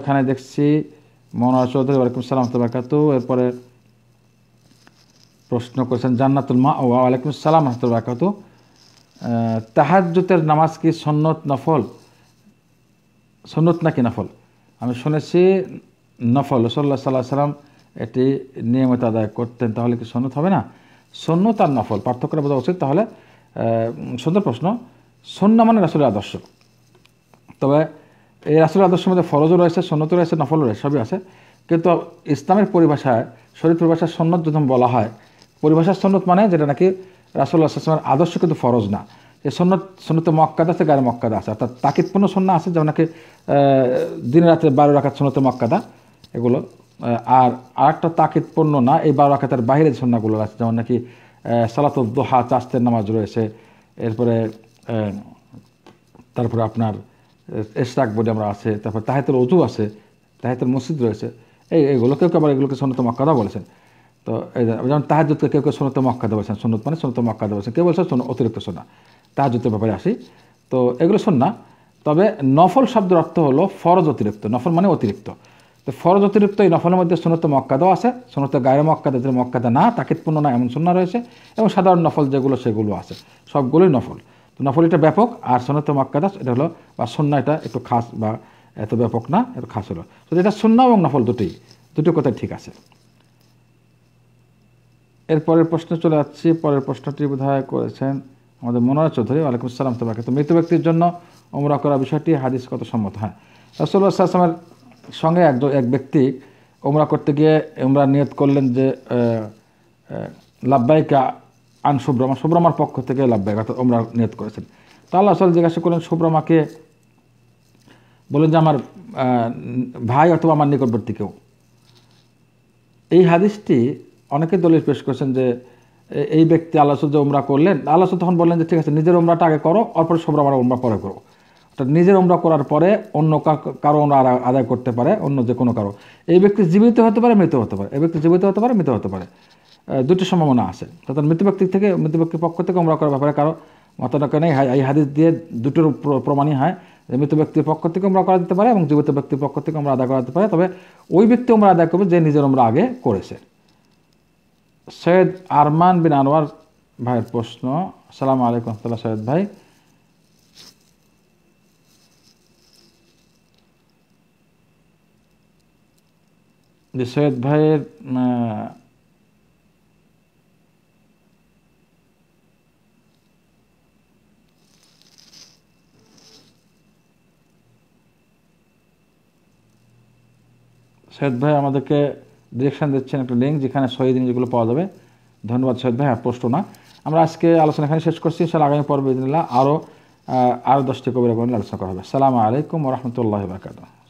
এখানে দেখছি মনোয়ার চৌধুরী ওয়ালাইকুম সালাম তবরাকাত এরপরে প্রশ্ন করেছেন জান্নাতুল মা ও ওয়ালাইকুম সালাম রহমতুল্লাকাত তাহাজ্জুতের নামাজ কি সন্নত নফল সন্নত নাকি নফল আমি শুনেছি নফল রসল্লা সাল্লাহ সাল্লাম এটি নিয়মিত আদায় করতেন তাহলে কি সন্নত হবে না সন্নত আর নফল পার্থক্য বোঝা উচিত তাহলে সুন্দর প্রশ্ন সন্ন্য মানে আসলে আদর্শ তবে এই রাসুল আদর্শের মধ্যে ফরজও রয়েছে সন্নত রয়েছে নফলও রয়েছে সবই আছে কিন্তু ইসলামের পরিভাষায় শরীর পরিভাষার সন্নত যখন বলা হয় পরিভাষার সন্নত মানে যেটা নাকি রাসুল্লাহ আসলামের আদর্শ কিন্তু ফরজ না যে সন্নত সন্নত মক্কাদা আছে গায়ে মক্কাদা আছে অর্থাৎ তাকিদপূর্ণ সন্না আছে যেমন নাকি দিন রাতে বারো রাখাত সন্নত মক্কাদা এগুলো আর আরেকটা তাকিদপূর্ণ না এই বারো রাখাতের বাইরে যে সন্নাগুলো আছে যেমন নাকি সালাত দোহা চাষতের নামাজ রয়েছে এরপরে তারপরে আপনার এশরাক বলে আমরা আছে তারপর তাহেতের অজু আছে তাহেতের মসজিদ রয়েছে এই এগুলো কেউ কেউ আবার এগুলোকে সন্নত মক্কাদা বলেছেন তো যেমন তাহাজুতকে কেউ কেউ সন্নত মক্কাদা বলেছেন সন্নত মানে সন্নত মক্কাদা বলেছেন কেউ বলছেন অতিরিক্ত সোনা তাহাজুতের ব্যাপারে আসি তো এগুলো শোন না তবে নফল শব্দের অর্থ হলো ফরজ অতিরিক্ত নফল মানে অতিরিক্ত তো ফরজ অতিরিক্ত এই নফলের মধ্যে সোনত মক্কাদাও আছে সোনত গায়ে মক্কাদা যে মক্কাদা না পূর্ণ না এমন সোনা রয়েছে এবং সাধারণ নফল যেগুলো সেগুলো আছে সবগুলোই নফল তো নফল এটা ব্যাপক আর সন্ন্যত মাক্কাদাস এটা হলো বা সন্না এটা একটু খাস বা এত ব্যাপক না এত খাস হলো তো এটা সন্না এবং নফল দুটোই দুটো কথা ঠিক আছে এরপরের প্রশ্ন চলে আসছি পরের প্রশ্নটি বোধ করেছেন আমাদের মনোয়ার চৌধুরী ওয়ালাইকুম আসসালাম তোমাকে তো মৃত ব্যক্তির জন্য ওমরা করা বিষয়টি হাদিস কত সম্মত হ্যাঁ রাসুল্লাহ আসলামের সঙ্গে একজন এক ব্যক্তি ওমরা করতে গিয়ে ওমরা নিয়ত করলেন যে লাভবাহিকা আন সুব্রমা সুব্রমার পক্ষ থেকে লাভ অর্থাৎ ওমরা নিয়ত করেছেন তা আল্লাহ সাল জিজ্ঞাসা করেন সুব্রমাকে বলেন যে আমার ভাই অথবা আমার নিকটবর্তী কেউ এই হাদিসটি অনেকে দলিল পেশ করেছেন যে এই ব্যক্তি আল্লাহ যে ওমরা করলেন আল্লাহ তখন বললেন যে ঠিক আছে নিজের ওমরাটা আগে করো অপর সুব্রমার ওমরা পরে করো অর্থাৎ নিজের ওমরা করার পরে অন্য কারো ওমরা আদায় করতে পারে অন্য যে কোনো কারো এই ব্যক্তি জীবিত হতে পারে মৃত হতে পারে এই ব্যক্তি জীবিত হতে পারে মৃত হতে পারে দুটি সম্ভাবনা আছে তাদের মৃত্যু ব্যক্তির থেকে মৃত্যু ব্যক্তির পক্ষ থেকে আমরা করার ব্যাপারে কারো মতানক্য নেই হ্যাঁ, এই হাদিস দিয়ে দুটোর প্রমাণই হয় যে মৃত্যু ব্যক্তির পক্ষ থেকে আমরা করা যেতে পারে এবং জীবিত ব্যক্তির পক্ষ থেকে আমরা আদায় করা যেতে পারে তবে ওই ব্যক্তি আমরা আদায় করবো যে নিজের আমরা আগে করেছে সৈয়দ আরমান বিন আনোয়ার ভাইয়ের প্রশ্ন সালাম আলাইকুম আসসালাম সৈয়দ ভাই যে সৈয়দ ভাইয়ের সৈয়দ ভাই আমাদেরকে ডিরেকশান দিচ্ছেন একটা লিঙ্ক যেখানে শহীদ যেগুলো পাওয়া যাবে ধন্যবাদ সৈয়দ ভাই আর প্রশ্ন না আমরা আজকে আলোচনা এখানে শেষ করছি ইনশাল আগামী পর্বে আরও আরও দশটি কবিরা আলোচনা করা হবে সালামু আলাইকুম রহমতুল্লাহ বাকাত